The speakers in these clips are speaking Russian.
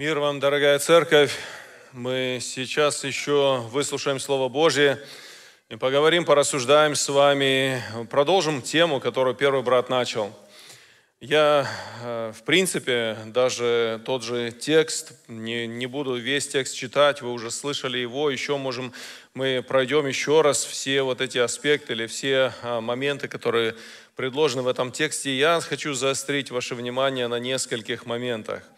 Мир вам, дорогая церковь. Мы сейчас еще выслушаем Слово Божье и поговорим, порассуждаем с вами, продолжим тему, которую первый брат начал. Я, э, в принципе, даже тот же текст, не, не буду весь текст читать, вы уже слышали его, еще можем, мы пройдем еще раз все вот эти аспекты или все а, моменты, которые предложены в этом тексте. Я хочу заострить ваше внимание на нескольких моментах –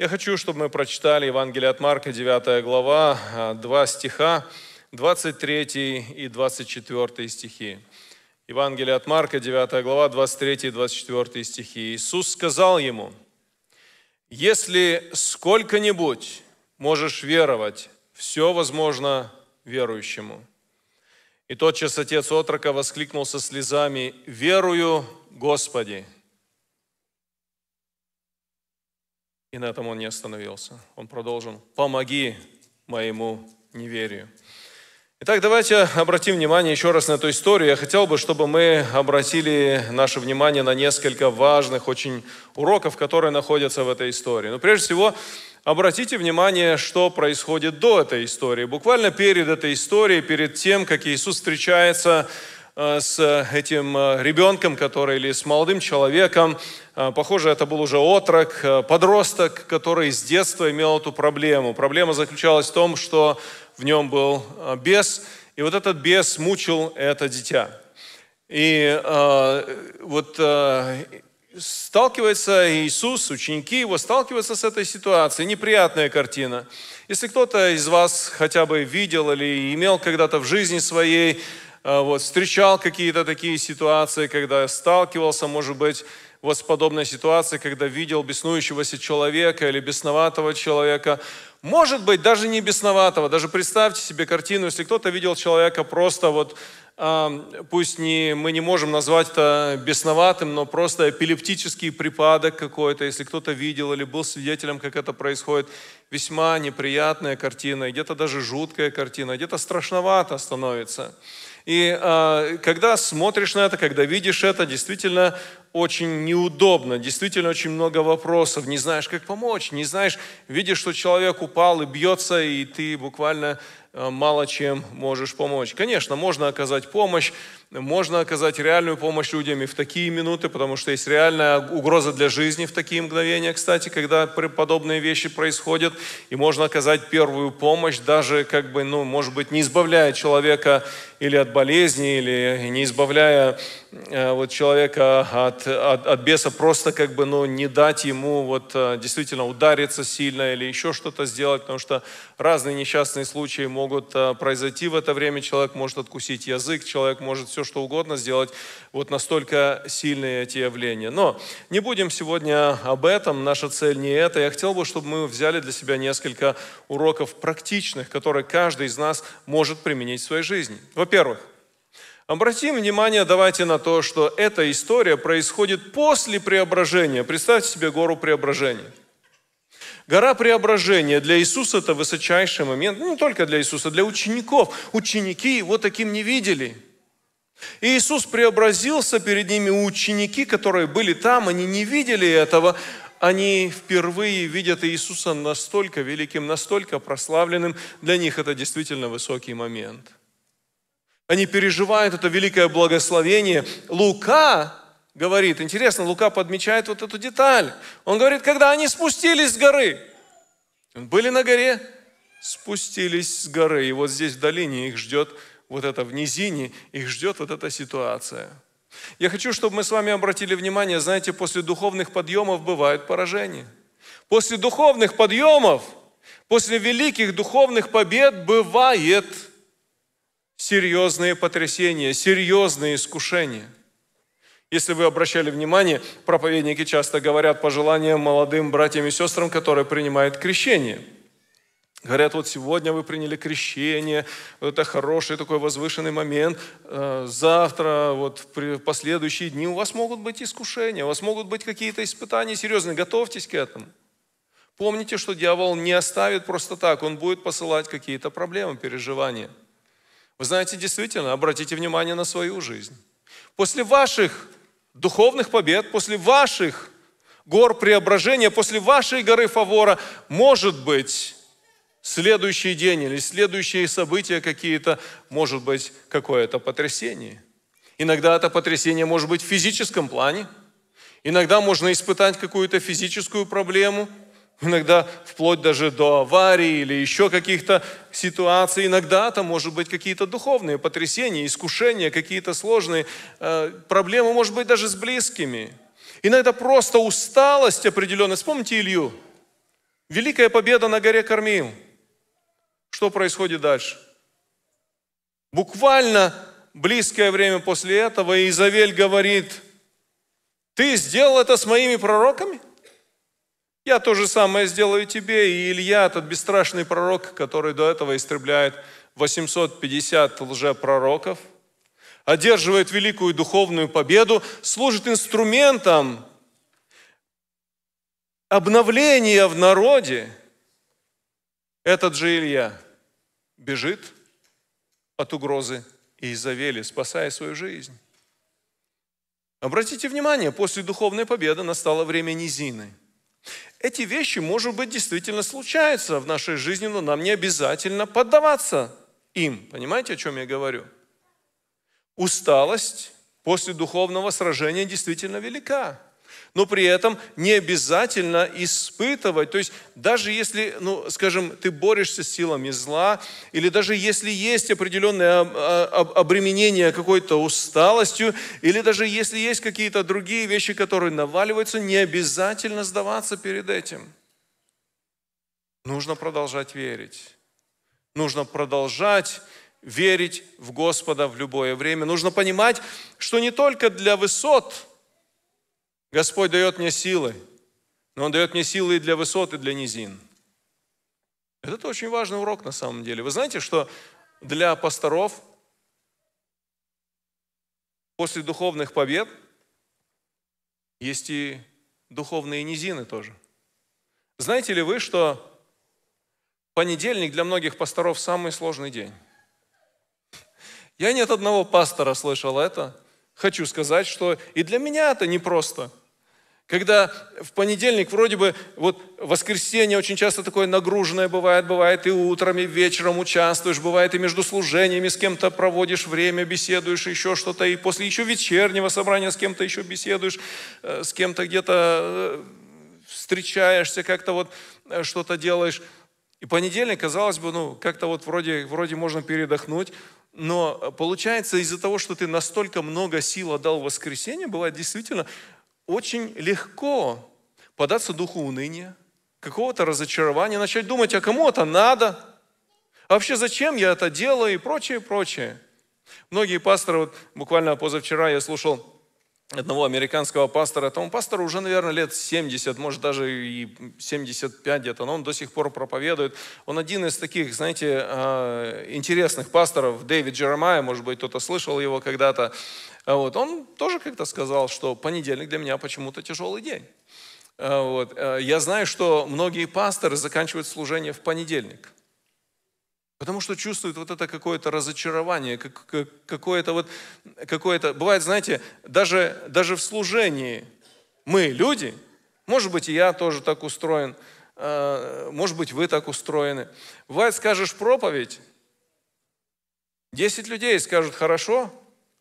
я хочу, чтобы мы прочитали Евангелие от Марка, 9 глава, а, два стиха, 23 и 24 стихи. Евангелие от Марка, 9 глава, 23 и 24 стихи. Иисус сказал ему, «Если сколько-нибудь можешь веровать, все возможно верующему». И тотчас отец отрока воскликнул со слезами, «Верую, Господи, И на этом он не остановился. Он продолжил. «Помоги моему неверию». Итак, давайте обратим внимание еще раз на эту историю. Я хотел бы, чтобы мы обратили наше внимание на несколько важных очень уроков, которые находятся в этой истории. Но прежде всего, обратите внимание, что происходит до этой истории. Буквально перед этой историей, перед тем, как Иисус встречается Э, с этим э, ребенком, который или с молодым человеком, э, похоже, это был уже отрок, подросток, который с детства имел эту проблему. Проблема заключалась в том, что в нем был бес, и вот этот бес мучил это дитя. И э, вот э, сталкивается Иисус, ученики его сталкиваются с этой ситуацией. Неприятная картина. Если кто-то из вас хотя бы видел или имел когда-то в жизни своей а, вот, встречал какие-то такие ситуации, когда сталкивался, может быть, вот с подобной ситуацией, когда видел беснующегося человека или бесноватого человека. Может быть, даже не бесноватого. Даже представьте себе картину, если кто-то видел человека просто вот, пусть не, мы не можем назвать это бесноватым, но просто эпилептический припадок какой-то, если кто-то видел или был свидетелем, как это происходит. Весьма неприятная картина, где-то даже жуткая картина, где-то страшновато становится. И э, когда смотришь на это, когда видишь это, действительно очень неудобно, действительно очень много вопросов, не знаешь, как помочь, не знаешь, видишь, что человек упал и бьется, и ты буквально а, мало чем можешь помочь. Конечно, можно оказать помощь, можно оказать реальную помощь людям и в такие минуты, потому что есть реальная угроза для жизни в такие мгновения, кстати, когда подобные вещи происходят. И можно оказать первую помощь, даже, как бы, ну, может быть, не избавляя человека или от болезни, или не избавляя э, вот, человека от, от, от беса, просто как бы, ну, не дать ему вот, э, действительно удариться сильно или еще что-то сделать, потому что разные несчастные случаи могут э, произойти в это время. Человек может откусить язык, человек может все все что угодно сделать вот настолько сильные эти явления. Но не будем сегодня об этом, наша цель не это. Я хотел бы, чтобы мы взяли для себя несколько уроков практичных, которые каждый из нас может применить в своей жизни. Во-первых, Обратим внимание, давайте на то, что эта история происходит после преображения. Представьте себе гору преображения. Гора преображения для Иисуса это высочайший момент, ну, не только для Иисуса, для учеников. Ученики его таким не видели – и Иисус преобразился перед ними. Ученики, которые были там, они не видели этого. Они впервые видят Иисуса настолько великим, настолько прославленным. Для них это действительно высокий момент. Они переживают это великое благословение. Лука говорит, интересно, Лука подмечает вот эту деталь. Он говорит, когда они спустились с горы, были на горе, спустились с горы, и вот здесь в долине их ждет вот это в низине, их ждет вот эта ситуация. Я хочу, чтобы мы с вами обратили внимание, знаете, после духовных подъемов бывают поражения. После духовных подъемов, после великих духовных побед бывает серьезные потрясения, серьезные искушения. Если вы обращали внимание, проповедники часто говорят пожелания молодым братьям и сестрам, которые принимают крещение – Говорят, вот сегодня вы приняли крещение, вот это хороший такой возвышенный момент. Э, завтра, вот в последующие дни у вас могут быть искушения, у вас могут быть какие-то испытания серьезные. Готовьтесь к этому. Помните, что дьявол не оставит просто так, он будет посылать какие-то проблемы, переживания. Вы знаете, действительно, обратите внимание на свою жизнь. После ваших духовных побед, после ваших гор преображения, после вашей горы Фавора, может быть, следующий день или следующие события какие-то, может быть, какое-то потрясение. Иногда это потрясение может быть в физическом плане, иногда можно испытать какую-то физическую проблему, иногда вплоть даже до аварии или еще каких-то ситуаций, иногда это может быть какие-то духовные потрясения, искушения, какие-то сложные э, проблемы, может быть, даже с близкими. Иногда просто усталость определенная. Вспомните Илью. Великая победа на горе Кормил – что происходит дальше? Буквально близкое время после этого Изавель говорит, ты сделал это с моими пророками? Я то же самое сделаю тебе, и Илья, этот бесстрашный пророк, который до этого истребляет 850 лжепророков, одерживает великую духовную победу, служит инструментом обновления в народе, этот же Илья бежит от угрозы Изавели, спасая свою жизнь. Обратите внимание, после духовной победы настало время низины. Эти вещи, может быть, действительно случаются в нашей жизни, но нам не обязательно поддаваться им. Понимаете, о чем я говорю? Усталость после духовного сражения действительно велика но при этом не обязательно испытывать. То есть даже если, ну, скажем, ты борешься с силами зла, или даже если есть определенное а, а, обременение какой-то усталостью, или даже если есть какие-то другие вещи, которые наваливаются, не обязательно сдаваться перед этим. Нужно продолжать верить. Нужно продолжать верить в Господа в любое время. Нужно понимать, что не только для высот – Господь дает мне силы, но Он дает мне силы и для высот, и для низин. Это очень важный урок на самом деле. Вы знаете, что для пасторов после духовных побед есть и духовные низины тоже. Знаете ли вы, что понедельник для многих пасторов самый сложный день? Я ни от одного пастора слышал это. Хочу сказать, что и для меня это непросто. Когда в понедельник вроде бы, вот воскресенье очень часто такое нагруженное бывает, бывает и утром, и вечером участвуешь, бывает и между служениями с кем-то проводишь время, беседуешь, еще что-то, и после еще вечернего собрания с кем-то еще беседуешь, э, с кем-то где-то э, встречаешься, как-то вот э, что-то делаешь. И понедельник, казалось бы, ну, как-то вот вроде, вроде можно передохнуть, но получается из-за того, что ты настолько много сил отдал в воскресенье, бывает действительно, очень легко податься духу уныния, какого-то разочарования, начать думать, а кому это надо? А вообще зачем я это делаю и прочее, прочее. Многие пасторы, вот буквально позавчера я слушал одного американского пастора, тому пастору уже, наверное, лет 70, может даже и 75 где-то, но он до сих пор проповедует. Он один из таких, знаете, э, интересных пасторов, Дэвид Джеремай, может быть, кто-то слышал его когда-то. А вот. Он тоже как-то сказал, что понедельник для меня почему-то тяжелый день. А вот. Э, я знаю, что многие пасторы заканчивают служение в понедельник. Потому что чувствуют вот это какое-то разочарование, какое-то вот, какое-то, бывает, знаете, даже, даже в служении мы люди, может быть, и я тоже так устроен, э, может быть, вы так устроены. Бывает, скажешь проповедь, 10 людей скажут «хорошо»,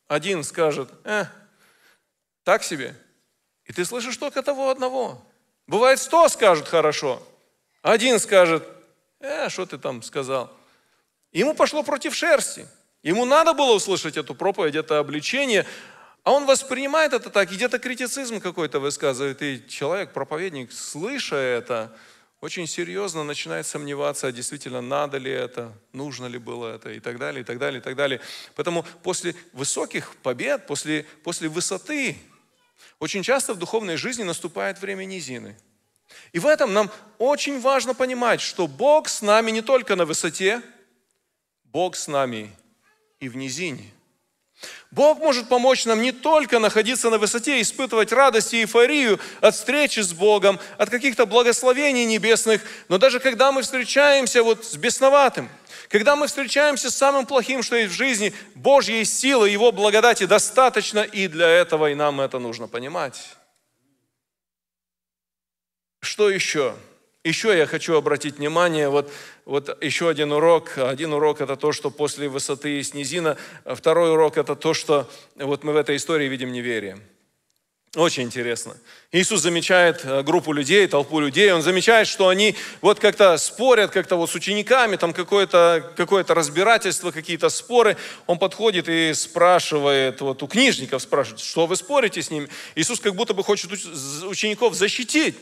один скажет, э, так себе. И ты слышишь только того одного. Бывает, сто скажут хорошо, один скажет, э, что ты там сказал. Ему пошло против шерсти. Ему надо было услышать эту проповедь, это обличение, а он воспринимает это так, и где-то критицизм какой-то высказывает, и человек, проповедник, слыша это, очень серьезно начинает сомневаться, а действительно надо ли это, нужно ли было это и так далее, и так далее, и так далее. Поэтому после высоких побед, после, после высоты, очень часто в духовной жизни наступает время низины. И в этом нам очень важно понимать, что Бог с нами не только на высоте, Бог с нами и в низине. Бог может помочь нам не только находиться на высоте, испытывать радость и эйфорию от встречи с Богом, от каких-то благословений небесных, но даже когда мы встречаемся вот с бесноватым, когда мы встречаемся с самым плохим, что есть в жизни, Божьей силы, Его благодати достаточно, и для этого и нам это нужно понимать. Что еще? Еще я хочу обратить внимание, вот, вот еще один урок. Один урок – это то, что после высоты с низина. Второй урок – это то, что вот мы в этой истории видим неверие. Очень интересно. Иисус замечает э, группу людей, толпу людей, он замечает, что они вот как-то спорят, как-то вот с учениками, там какое-то какое разбирательство, какие-то споры. Он подходит и спрашивает, вот у книжников спрашивает, что вы спорите с ними? Иисус как будто бы хочет учеников защитить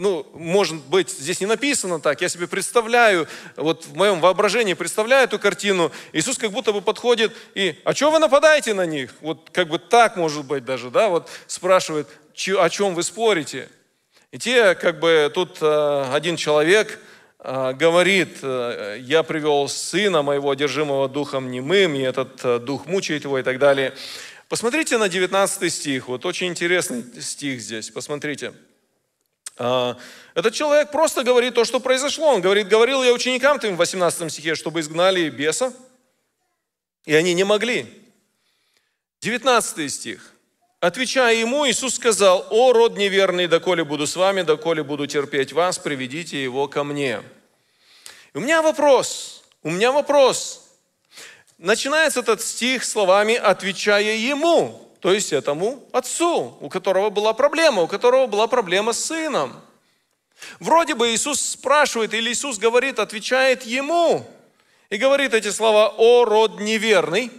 ну, может быть, здесь не написано так, я себе представляю, вот в моем воображении представляю эту картину, Иисус как будто бы подходит и, а что вы нападаете на них? Вот как бы так может быть даже, да, вот спрашивает, о чем вы спорите? И те, как бы, тут э, один человек э, говорит, э, я привел сына моего, одержимого духом немым, и этот э, дух мучает его и так далее. Посмотрите на 19 стих, вот очень интересный стих здесь, посмотрите. Посмотрите. А, этот человек просто говорит то, что произошло. Он говорит, говорил я ученикам твоим в 18 стихе, чтобы изгнали беса, и они не могли. 19 стих. Отвечая ему, Иисус сказал, «О, род неверный, доколе буду с вами, доколе буду терпеть вас, приведите его ко мне». И у меня вопрос, у меня вопрос. Начинается этот стих словами «отвечая ему» то есть этому отцу, у которого была проблема, у которого была проблема с сыном. Вроде бы Иисус спрашивает, или Иисус говорит, отвечает ему, и говорит эти слова «О, род неверный».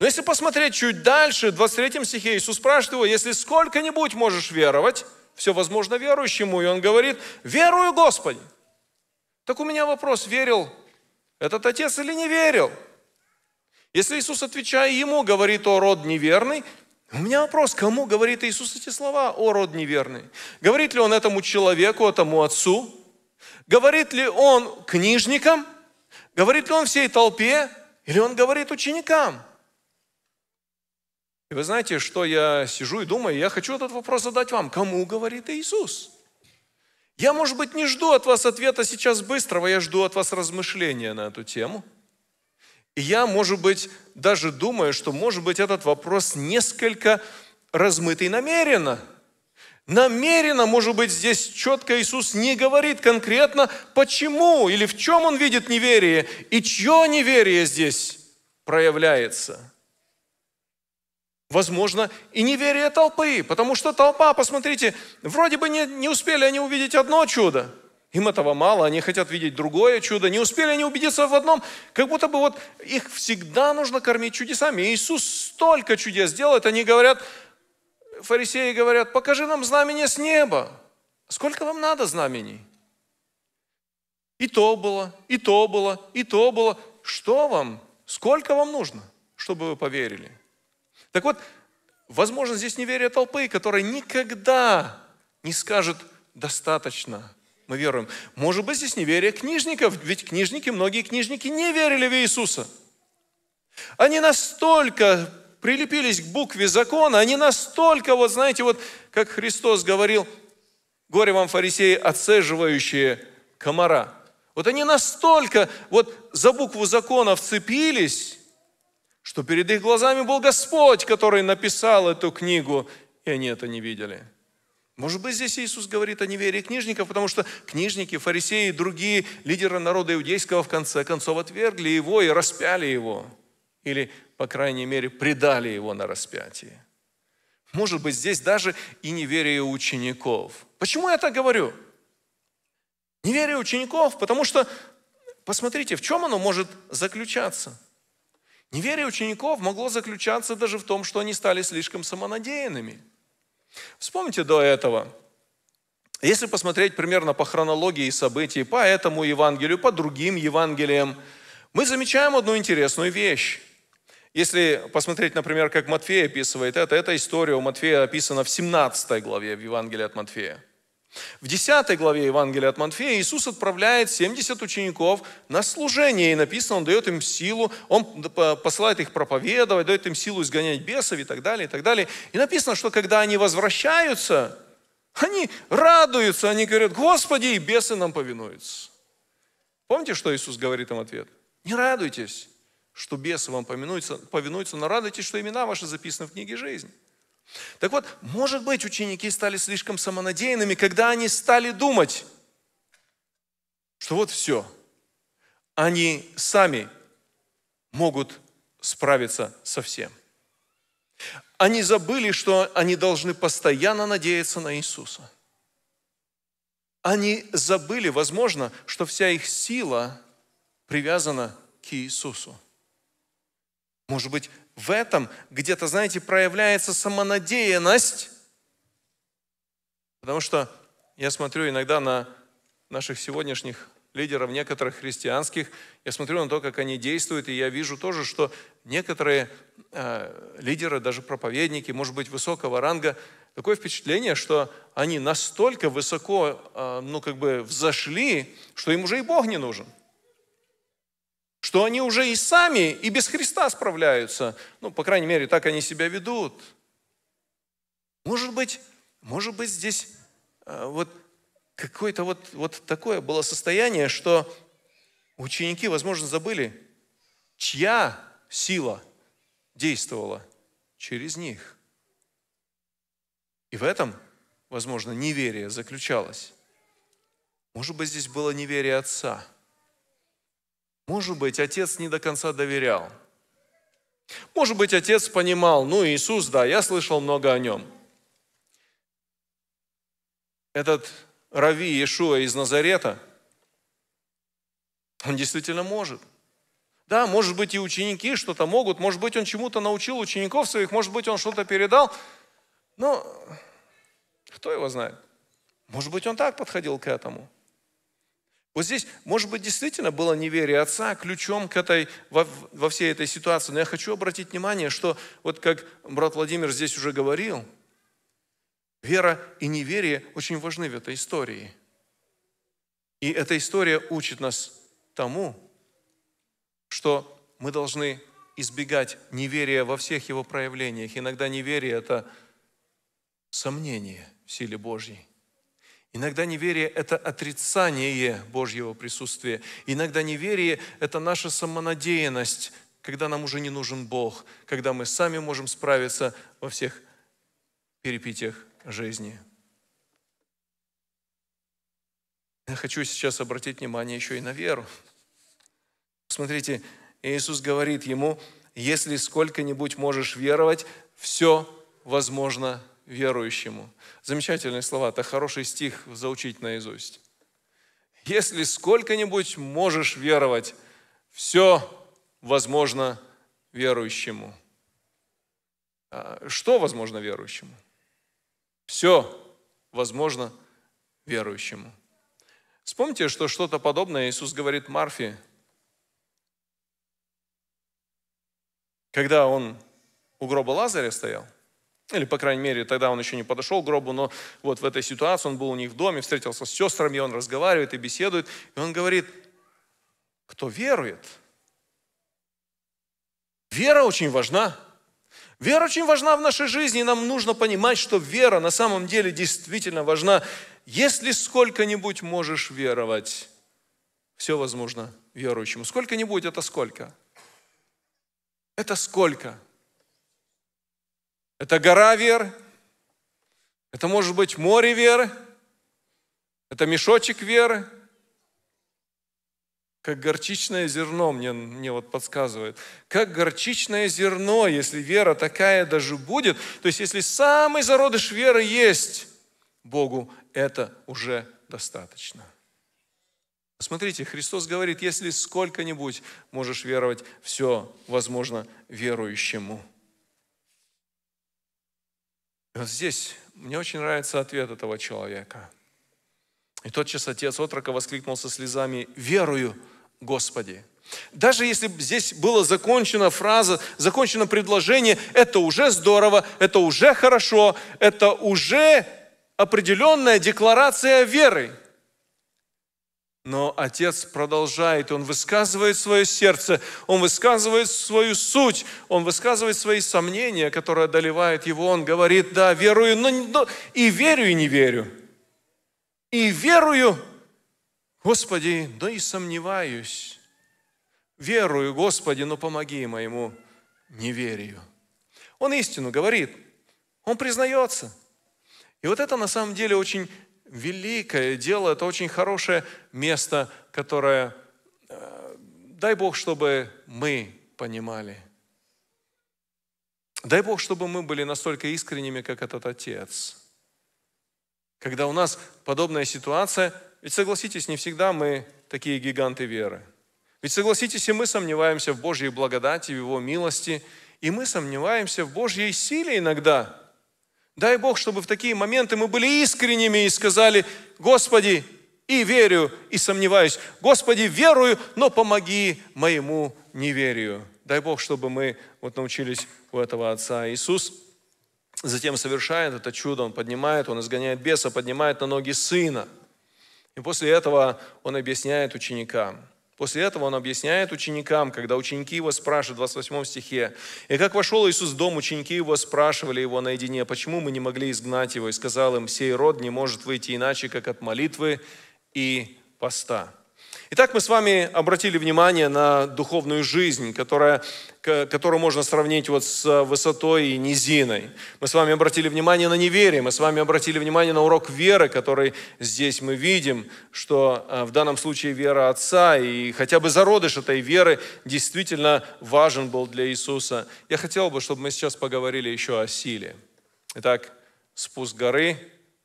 Но если посмотреть чуть дальше, в 23 стихе Иисус спрашивает его, если сколько-нибудь можешь веровать, все возможно верующему, и он говорит, верую Господи. Так у меня вопрос, верил этот отец или не верил? Если Иисус, отвечая ему, говорит, о род неверный, у меня вопрос, кому говорит Иисус эти слова, о род неверный? Говорит ли он этому человеку, этому отцу? Говорит ли он книжникам? Говорит ли он всей толпе? Или он говорит ученикам? И вы знаете, что я сижу и думаю, я хочу этот вопрос задать вам. Кому говорит Иисус? Я, может быть, не жду от вас ответа сейчас быстрого, я жду от вас размышления на эту тему – и я, может быть, даже думаю, что, может быть, этот вопрос несколько размытый намеренно. Намеренно, может быть, здесь четко Иисус не говорит конкретно, почему или в чем он видит неверие, и чье неверие здесь проявляется. Возможно, и неверие толпы, потому что толпа, посмотрите, вроде бы не, не успели они увидеть одно чудо – им этого мало, они хотят видеть другое чудо. Не успели они убедиться в одном, как будто бы вот их всегда нужно кормить чудесами. Иисус столько чудес делает, они говорят, фарисеи говорят, покажи нам знамение с неба. Сколько вам надо знамений? И то было, и то было, и то было. Что вам? Сколько вам нужно, чтобы вы поверили? Так вот, возможно, здесь неверие толпы, которая никогда не скажет «достаточно», мы веруем. Может быть, здесь неверие книжников, ведь книжники, многие книжники не верили в Иисуса. Они настолько прилепились к букве закона, они настолько, вот знаете, вот как Христос говорил, горе вам, фарисеи, отцеживающие комара. Вот они настолько вот за букву закона вцепились, что перед их глазами был Господь, который написал эту книгу, и они это не видели. Может быть, здесь Иисус говорит о неверии книжников, потому что книжники, фарисеи и другие лидеры народа иудейского в конце концов отвергли его и распяли его. Или, по крайней мере, предали его на распятие. Может быть, здесь даже и неверие учеников. Почему я так говорю? Неверие учеников, потому что, посмотрите, в чем оно может заключаться? Неверие учеников могло заключаться даже в том, что они стали слишком самонадеянными – Вспомните до этого. Если посмотреть примерно по хронологии событий, по этому Евангелию, по другим Евангелиям, мы замечаем одну интересную вещь. Если посмотреть, например, как Матфей описывает это, эта история у Матфея описана в 17 главе в Евангелии от Матфея. В 10 главе Евангелия от Матфея Иисус отправляет 70 учеников на служение, и написано, Он дает им силу, Он посылает их проповедовать, дает им силу изгонять бесов и так далее, и так далее. И написано, что когда они возвращаются, они радуются, они говорят, Господи, и бесы нам повинуются. Помните, что Иисус говорит им ответ? Не радуйтесь, что бесы вам повинуются, повинуются но радуйтесь, что имена ваши записаны в книге жизни. Так вот, может быть, ученики стали слишком самонадеянными, когда они стали думать, что вот все, они сами могут справиться со всем. Они забыли, что они должны постоянно надеяться на Иисуса. Они забыли, возможно, что вся их сила привязана к Иисусу. Может быть, в этом где-то, знаете, проявляется самонадеянность. Потому что я смотрю иногда на наших сегодняшних лидеров некоторых христианских, я смотрю на то, как они действуют, и я вижу тоже, что некоторые э, лидеры, даже проповедники, может быть, высокого ранга, такое впечатление, что они настолько высоко, э, ну, как бы, взошли, что им уже и Бог не нужен что они уже и сами, и без Христа справляются. Ну, по крайней мере, так они себя ведут. Может быть, может быть здесь э, вот какое-то вот, вот такое было состояние, что ученики, возможно, забыли, чья сила действовала через них. И в этом, возможно, неверие заключалось. Может быть, здесь было неверие отца – может быть, отец не до конца доверял. Может быть, отец понимал, ну, Иисус, да, я слышал много о нем. Этот Рави Иешуа из Назарета, он действительно может. Да, может быть, и ученики что-то могут, может быть, он чему-то научил учеников своих, может быть, он что-то передал, но кто его знает? Может быть, он так подходил к этому. Вот здесь, может быть, действительно было неверие отца ключом к этой, во, во всей этой ситуации. Но я хочу обратить внимание, что вот как брат Владимир здесь уже говорил, вера и неверие очень важны в этой истории. И эта история учит нас тому, что мы должны избегать неверия во всех его проявлениях. Иногда неверие – это сомнение в силе Божьей. Иногда неверие – это отрицание Божьего присутствия. Иногда неверие – это наша самонадеянность, когда нам уже не нужен Бог, когда мы сами можем справиться во всех перипетиях жизни. Я хочу сейчас обратить внимание еще и на веру. Смотрите, Иисус говорит ему, если сколько-нибудь можешь веровать, все возможно верующему. Замечательные слова, это хороший стих заучить наизусть. Если сколько-нибудь можешь веровать, все возможно верующему. А что возможно верующему? Все возможно верующему. Вспомните, что что-то подобное Иисус говорит Марфе, когда он у гроба Лазаря стоял – или, по крайней мере, тогда он еще не подошел к гробу, но вот в этой ситуации он был у них в доме, встретился с сестрами, и он разговаривает и беседует, и он говорит, кто верует, вера очень важна. Вера очень важна в нашей жизни, и нам нужно понимать, что вера на самом деле действительно важна. Если сколько-нибудь можешь веровать, все возможно верующему. Сколько-нибудь – это сколько? Это сколько? Это гора веры, это может быть море веры, это мешочек веры, как горчичное зерно, мне, мне вот подсказывает. Как горчичное зерно, если вера такая даже будет, то есть если самый зародыш веры есть, Богу это уже достаточно. Смотрите, Христос говорит, если сколько-нибудь можешь веровать, все возможно верующему вот здесь мне очень нравится ответ этого человека. И тотчас отец отрока воскликнул со слезами, «Верую, Господи!» Даже если здесь была закончена фраза, закончено предложение, это уже здорово, это уже хорошо, это уже определенная декларация веры – но отец продолжает, он высказывает свое сердце, он высказывает свою суть, он высказывает свои сомнения, которые одолевают его. Он говорит, да, верую, но но и верю, и не верю. И верую, Господи, но и сомневаюсь. Верую, Господи, но помоги моему неверию. Он истину говорит, он признается. И вот это на самом деле очень великое дело, это очень хорошее место, которое, э, дай Бог, чтобы мы понимали. Дай Бог, чтобы мы были настолько искренними, как этот отец. Когда у нас подобная ситуация, ведь согласитесь, не всегда мы такие гиганты веры. Ведь согласитесь, и мы сомневаемся в Божьей благодати, в Его милости, и мы сомневаемся в Божьей силе иногда – Дай Бог, чтобы в такие моменты мы были искренними и сказали, Господи, и верю, и сомневаюсь. Господи, верую, но помоги моему неверию. Дай Бог, чтобы мы вот научились у этого Отца. Иисус затем совершает это чудо, Он поднимает, Он изгоняет беса, поднимает на ноги сына. И после этого Он объясняет ученикам – После этого он объясняет ученикам, когда ученики его спрашивают в 28 стихе, «И как вошел Иисус в дом, ученики его спрашивали его наедине, почему мы не могли изгнать его?» И сказал им, «Сей род не может выйти иначе, как от молитвы и поста». Итак, мы с вами обратили внимание на духовную жизнь, которая, которую можно сравнить вот с высотой и низиной. Мы с вами обратили внимание на неверие, мы с вами обратили внимание на урок веры, который здесь мы видим, что э, в данном случае вера Отца, и хотя бы зародыш этой веры действительно важен был для Иисуса. Я хотел бы, чтобы мы сейчас поговорили еще о силе. Итак, спуск горы,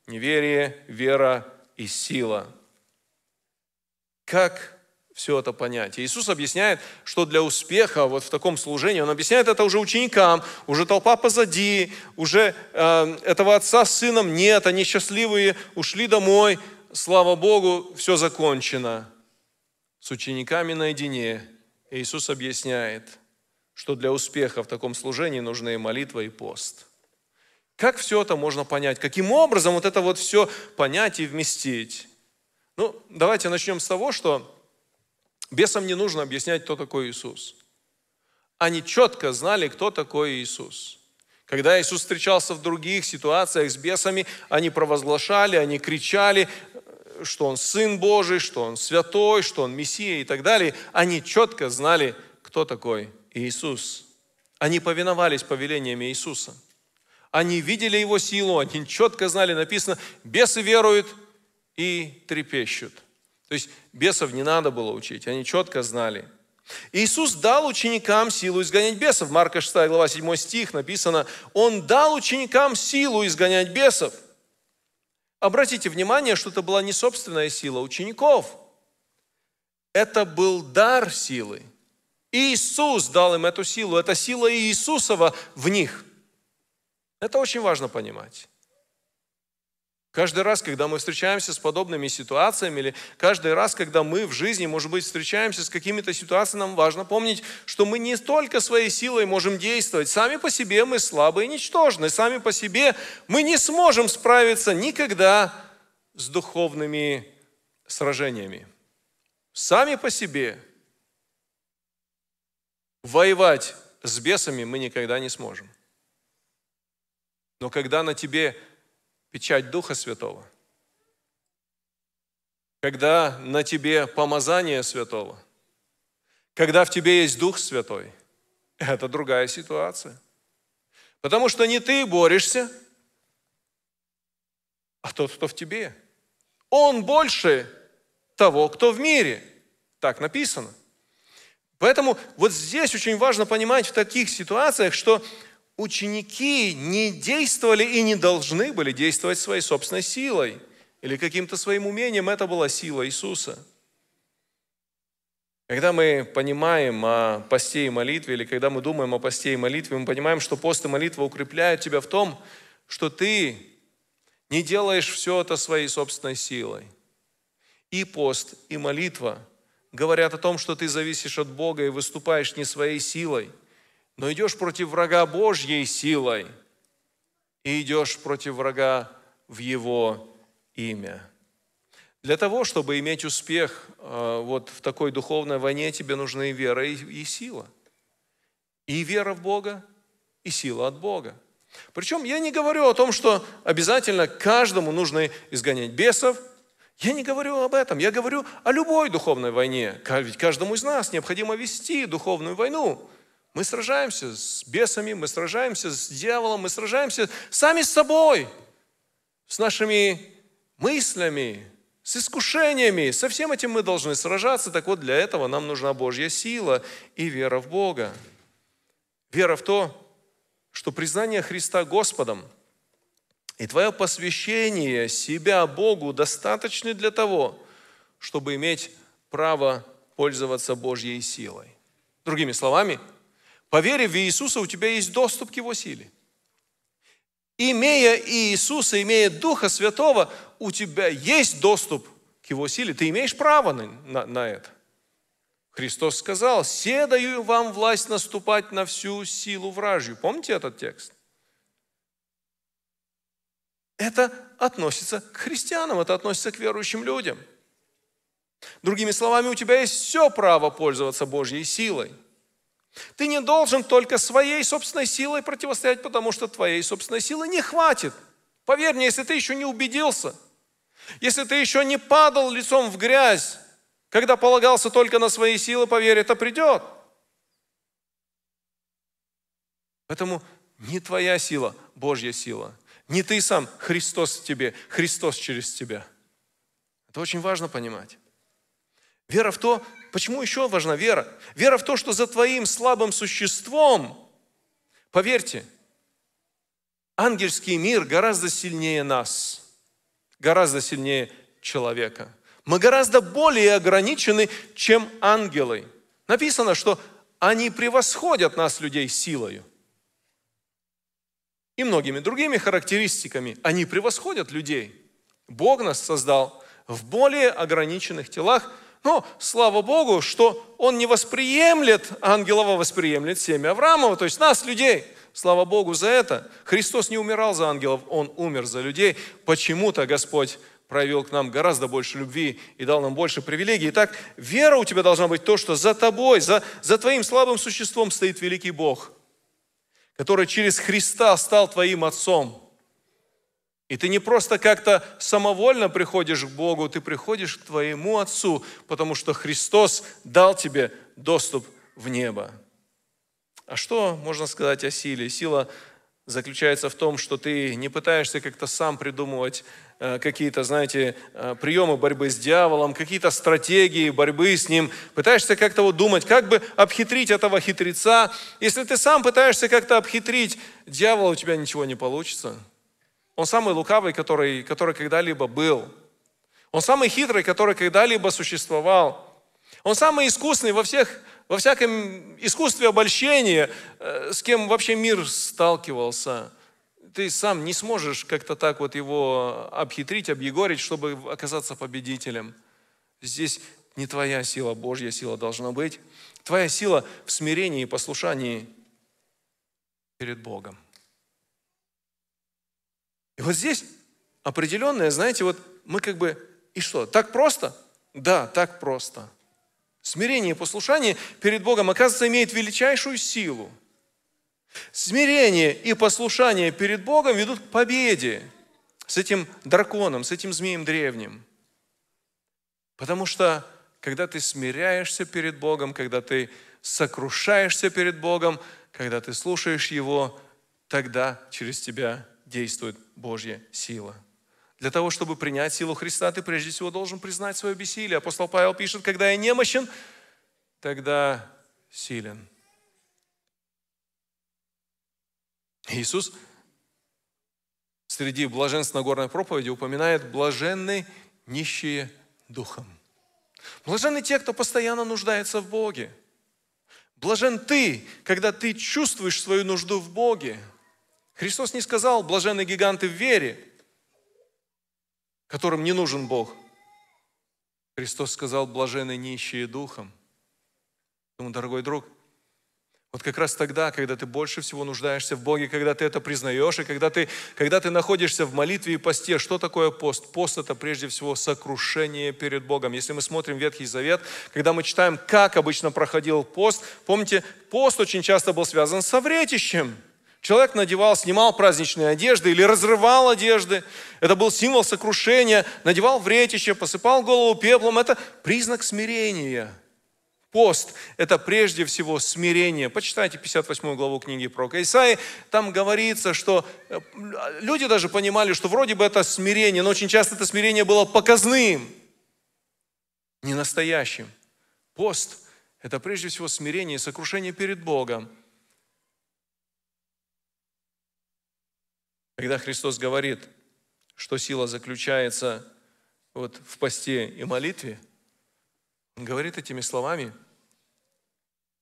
неверие, вера и сила – как все это понять. Иисус объясняет, что для успеха вот в таком служении, Он объясняет это уже ученикам, уже толпа позади, уже э, этого отца с сыном нет, они счастливые, ушли домой, слава Богу, все закончено. С учениками наедине Иисус объясняет, что для успеха в таком служении нужны и молитва, и пост. Как все это можно понять? Каким образом вот это вот все понять и вместить? Ну, давайте начнем с того, что бесам не нужно объяснять, кто такой Иисус. Они четко знали, кто такой Иисус. Когда Иисус встречался в других ситуациях с бесами, они провозглашали, они кричали, что Он Сын Божий, что Он Святой, что Он Мессия и так далее. Они четко знали, кто такой Иисус. Они повиновались повелениям Иисуса. Они видели Его силу, они четко знали, написано, бесы веруют, и трепещут. То есть бесов не надо было учить, они четко знали. Иисус дал ученикам силу изгонять бесов. Марка 6 глава 7 стих написано, Он дал ученикам силу изгонять бесов. Обратите внимание, что это была не собственная сила учеников. Это был дар силы. Иисус дал им эту силу. Это сила Иисусова в них. Это очень важно понимать. Каждый раз, когда мы встречаемся с подобными ситуациями, или каждый раз, когда мы в жизни, может быть, встречаемся с какими-то ситуациями, нам важно помнить, что мы не только своей силой можем действовать. Сами по себе мы слабы и ничтожны. Сами по себе мы не сможем справиться никогда с духовными сражениями. Сами по себе воевать с бесами мы никогда не сможем. Но когда на тебе печать Духа Святого, когда на тебе помазание Святого, когда в тебе есть Дух Святой, это другая ситуация. Потому что не ты борешься, а тот, кто в тебе. Он больше того, кто в мире. Так написано. Поэтому вот здесь очень важно понимать в таких ситуациях, что ученики не действовали и не должны были действовать своей собственной силой или каким-то своим умением. Это была сила Иисуса. Когда мы понимаем о посте и молитве, или когда мы думаем о посте и молитве, мы понимаем, что пост и молитва укрепляют тебя в том, что ты не делаешь все это своей собственной силой. И пост, и молитва говорят о том, что ты зависишь от Бога и выступаешь не своей силой – но идешь против врага Божьей силой и идешь против врага в Его имя. Для того, чтобы иметь успех э, вот в такой духовной войне, тебе нужны вера и, и сила. И вера в Бога, и сила от Бога. Причем я не говорю о том, что обязательно каждому нужно изгонять бесов. Я не говорю об этом. Я говорю о любой духовной войне. Ведь каждому из нас необходимо вести духовную войну – мы сражаемся с бесами, мы сражаемся с дьяволом, мы сражаемся сами с собой, с нашими мыслями, с искушениями. Со всем этим мы должны сражаться. Так вот, для этого нам нужна Божья сила и вера в Бога. Вера в то, что признание Христа Господом и твое посвящение себя Богу достаточны для того, чтобы иметь право пользоваться Божьей силой. Другими словами – Поверив в Иисуса у тебя есть доступ к Его силе. Имея Иисуса, имея Духа Святого, у тебя есть доступ к Его силе. Ты имеешь право на, на, на это. Христос сказал, «Се даю вам власть наступать на всю силу вражью». Помните этот текст? Это относится к христианам, это относится к верующим людям. Другими словами, у тебя есть все право пользоваться Божьей силой – ты не должен только своей собственной силой противостоять, потому что твоей собственной силы не хватит. Поверь мне, если ты еще не убедился, если ты еще не падал лицом в грязь, когда полагался только на свои силы, поверь, это придет. Поэтому не твоя сила, Божья сила. Не ты сам, Христос в тебе, Христос через тебя. Это очень важно понимать. Вера в то, Почему еще важна вера? Вера в то, что за твоим слабым существом, поверьте, ангельский мир гораздо сильнее нас, гораздо сильнее человека. Мы гораздо более ограничены, чем ангелы. Написано, что они превосходят нас, людей, силою. И многими другими характеристиками они превосходят людей. Бог нас создал в более ограниченных телах – но слава Богу, что он не восприемлет, ангелова восприемлет семя Авраамова, то есть нас, людей. Слава Богу за это. Христос не умирал за ангелов, Он умер за людей. Почему-то Господь проявил к нам гораздо больше любви и дал нам больше привилегий. Итак, вера у тебя должна быть то, что за тобой, за, за твоим слабым существом стоит великий Бог, который через Христа стал твоим отцом – и ты не просто как-то самовольно приходишь к Богу, ты приходишь к твоему Отцу, потому что Христос дал тебе доступ в небо. А что можно сказать о силе? Сила заключается в том, что ты не пытаешься как-то сам придумывать э, какие-то, знаете, э, приемы борьбы с дьяволом, какие-то стратегии борьбы с ним. Пытаешься как-то вот думать, как бы обхитрить этого хитреца. Если ты сам пытаешься как-то обхитрить дьявола, у тебя ничего не получится – он самый лукавый, который, который когда-либо был. Он самый хитрый, который когда-либо существовал. Он самый искусный во всех во всяком искусстве обольщения, э, с кем вообще мир сталкивался. Ты сам не сможешь как-то так вот его обхитрить, объегорить, чтобы оказаться победителем. Здесь не твоя сила, Божья сила должна быть. Твоя сила в смирении и послушании перед Богом. И вот здесь определенное, знаете, вот мы как бы, и что, так просто? Да, так просто. Смирение и послушание перед Богом, оказывается, имеет величайшую силу. Смирение и послушание перед Богом ведут к победе с этим драконом, с этим змеем древним. Потому что, когда ты смиряешься перед Богом, когда ты сокрушаешься перед Богом, когда ты слушаешь Его, тогда через тебя действует Божья сила. Для того, чтобы принять силу Христа, ты прежде всего должен признать свое бессилие. Апостол Павел пишет, когда я немощен, тогда силен. Иисус среди блаженств на горной проповеди упоминает «блаженны нищие духом». Блаженны те, кто постоянно нуждается в Боге. Блажен ты, когда ты чувствуешь свою нужду в Боге – Христос не сказал, блаженные гиганты в вере, которым не нужен Бог. Христос сказал, блаженные нищие духом. Думаю, дорогой друг, вот как раз тогда, когда ты больше всего нуждаешься в Боге, когда ты это признаешь, и когда ты, когда ты находишься в молитве и посте, что такое пост? Пост – это прежде всего сокрушение перед Богом. Если мы смотрим Ветхий Завет, когда мы читаем, как обычно проходил пост, помните, пост очень часто был связан со вретищем. Человек надевал, снимал праздничные одежды или разрывал одежды. Это был символ сокрушения. Надевал вретище, посыпал голову пеплом. Это признак смирения. Пост – это прежде всего смирение. Почитайте 58 главу книги про Исаи. Там говорится, что э, люди даже понимали, что вроде бы это смирение, но очень часто это смирение было показным, не настоящим. Пост – это прежде всего смирение и сокрушение перед Богом – Когда Христос говорит, что сила заключается вот в посте и молитве, Он говорит этими словами,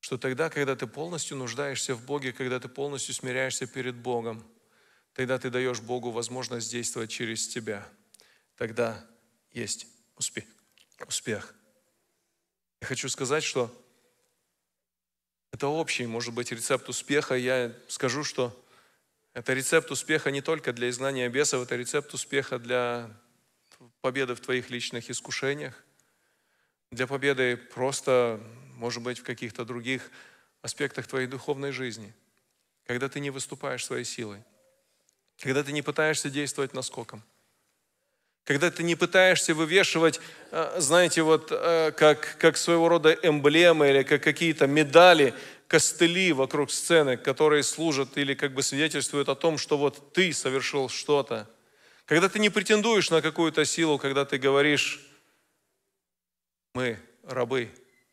что тогда, когда ты полностью нуждаешься в Боге, когда ты полностью смиряешься перед Богом, тогда ты даешь Богу возможность действовать через тебя. Тогда есть успех. успех. Я хочу сказать, что это общий, может быть, рецепт успеха. Я скажу, что это рецепт успеха не только для изгнания бесов, это рецепт успеха для победы в твоих личных искушениях, для победы просто, может быть, в каких-то других аспектах твоей духовной жизни, когда ты не выступаешь своей силой, когда ты не пытаешься действовать наскоком, когда ты не пытаешься вывешивать, э, знаете, вот э, как, как своего рода эмблемы или как какие-то медали костыли вокруг сцены, которые служат или как бы свидетельствуют о том, что вот ты совершил что-то. Когда ты не претендуешь на какую-то силу, когда ты говоришь, мы рабы,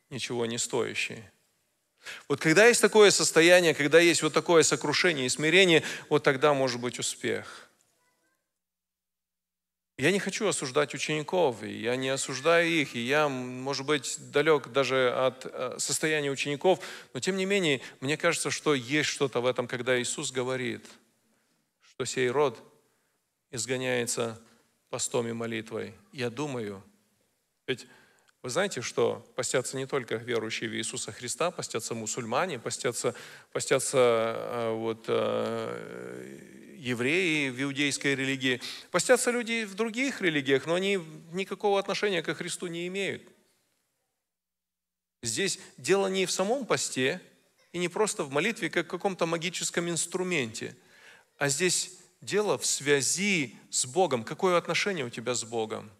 ничего не стоящие. Вот когда есть такое состояние, когда есть вот такое сокрушение и смирение, вот тогда может быть успех – я не хочу осуждать учеников, и я не осуждаю их, и я, может быть, далек даже от э, состояния учеников, но тем не менее, мне кажется, что есть что-то в этом, когда Иисус говорит, что сей род изгоняется постом и молитвой. Я думаю, ведь вы знаете, что постятся не только верующие в Иисуса Христа, постятся мусульмане, постятся, постятся э, вот, э, евреи в иудейской религии. Постятся люди в других религиях, но они никакого отношения ко Христу не имеют. Здесь дело не в самом посте и не просто в молитве, как в каком-то магическом инструменте, а здесь дело в связи с Богом. Какое отношение у тебя с Богом?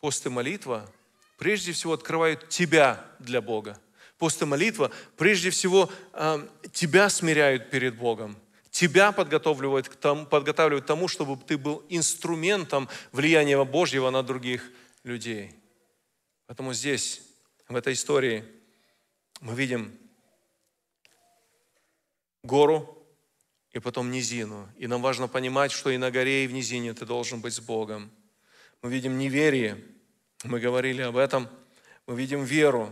Пост и молитва прежде всего открывают тебя для Бога. Пост и молитва прежде всего а, тебя смиряют перед Богом. Тебя подготавливают к тому, подготавливают к тому, чтобы ты был инструментом влияния Божьего на других людей. Поэтому здесь, в этой истории, мы видим гору и потом низину. И нам важно понимать, что и на горе, и в низине ты должен быть с Богом. Мы видим неверие, мы говорили об этом, мы видим веру,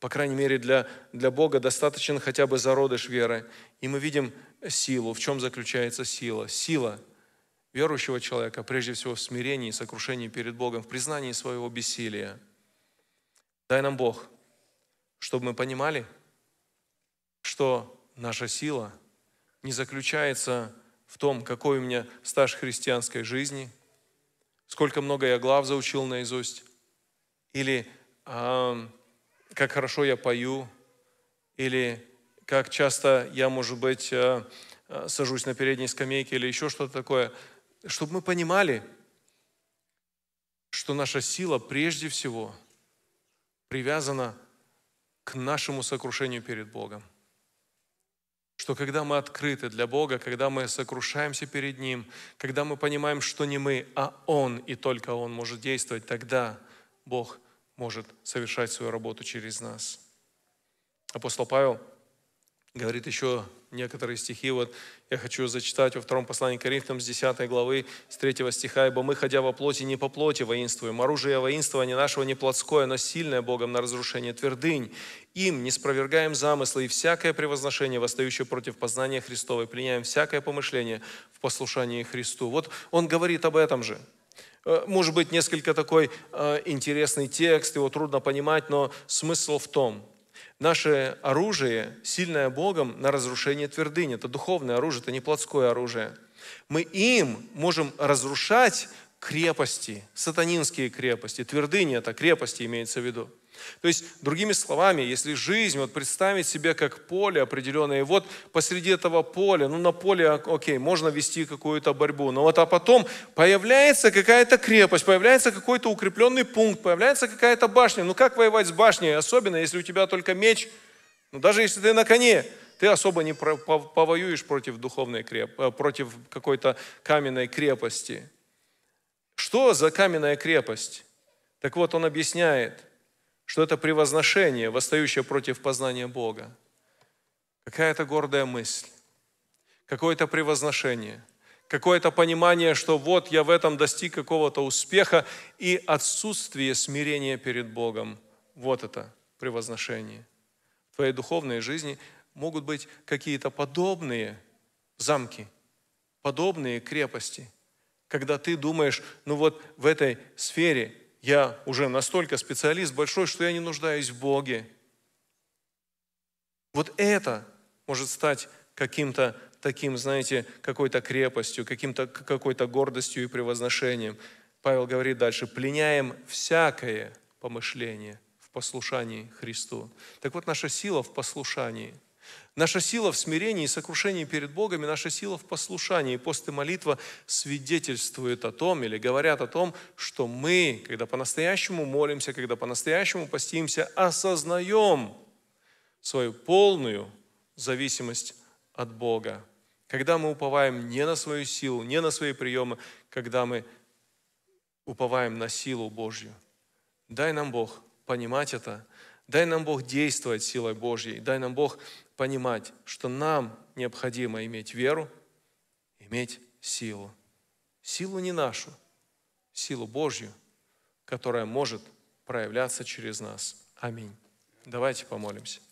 по крайней мере, для, для Бога достаточен хотя бы зародыш веры. И мы видим силу. В чем заключается сила? Сила верующего человека прежде всего в смирении сокрушении перед Богом, в признании своего бессилия. Дай нам Бог, чтобы мы понимали, что наша сила не заключается в том, какой у меня стаж христианской жизни, сколько много я глав заучил наизусть, или э, как хорошо я пою, или как часто я, может быть, э, э, сажусь на передней скамейке или еще что-то такое, чтобы мы понимали, что наша сила прежде всего привязана к нашему сокрушению перед Богом. Что когда мы открыты для Бога, когда мы сокрушаемся перед Ним, когда мы понимаем, что не мы, а Он и только Он может действовать, тогда Бог может совершать свою работу через нас. Апостол Павел говорит еще некоторые стихи. Вот я хочу зачитать во втором послании к Коринфянам с 10 главы, с 3 стиха. «Ибо мы, ходя во плоти, не по плоти воинствуем. Оружие воинствования нашего не плотское, но сильное Богом на разрушение твердынь. Им не спровергаем замыслы и всякое превозношение, восстающее против познания Христова, и пленяем всякое помышление в послушании Христу». Вот он говорит об этом же. Э, может быть, несколько такой э, интересный текст, его трудно понимать, но смысл в том – Наше оружие, сильное Богом, на разрушение твердыни. Это духовное оружие, это не плотское оружие. Мы им можем разрушать крепости, сатанинские крепости. Твердыни – это крепости имеется в виду. То есть, другими словами, если жизнь, вот представить себе как поле определенное, и вот посреди этого поля, ну на поле, окей, можно вести какую-то борьбу, но вот а потом появляется какая-то крепость, появляется какой-то укрепленный пункт, появляется какая-то башня. Ну как воевать с башней, особенно если у тебя только меч, ну даже если ты на коне, ты особо не повоюешь против духовной креп, э, против какой-то каменной крепости. Что за каменная крепость? Так вот, он объясняет, что это превозношение, восстающее против познания Бога. Какая-то гордая мысль, какое-то превозношение, какое-то понимание, что вот я в этом достиг какого-то успеха и отсутствие смирения перед Богом. Вот это превозношение. В твоей духовной жизни могут быть какие-то подобные замки, подобные крепости, когда ты думаешь, ну вот в этой сфере я уже настолько специалист большой, что я не нуждаюсь в Боге. Вот это может стать каким-то таким, знаете, какой-то крепостью, каким-то, какой-то гордостью и превозношением. Павел говорит дальше, пленяем всякое помышление в послушании Христу. Так вот, наша сила в послушании – Наша сила в смирении и сокрушении перед Богом, и наша сила в послушании. Пост и молитва свидетельствуют о том или говорят о том, что мы, когда по-настоящему молимся, когда по-настоящему постимся, осознаем свою полную зависимость от Бога. Когда мы уповаем не на свою силу, не на свои приемы, когда мы уповаем на силу Божью. Дай нам Бог понимать это, дай нам Бог действовать силой Божьей, дай нам Бог понимать, что нам необходимо иметь веру, иметь силу. Силу не нашу, силу Божью, которая может проявляться через нас. Аминь. Давайте помолимся.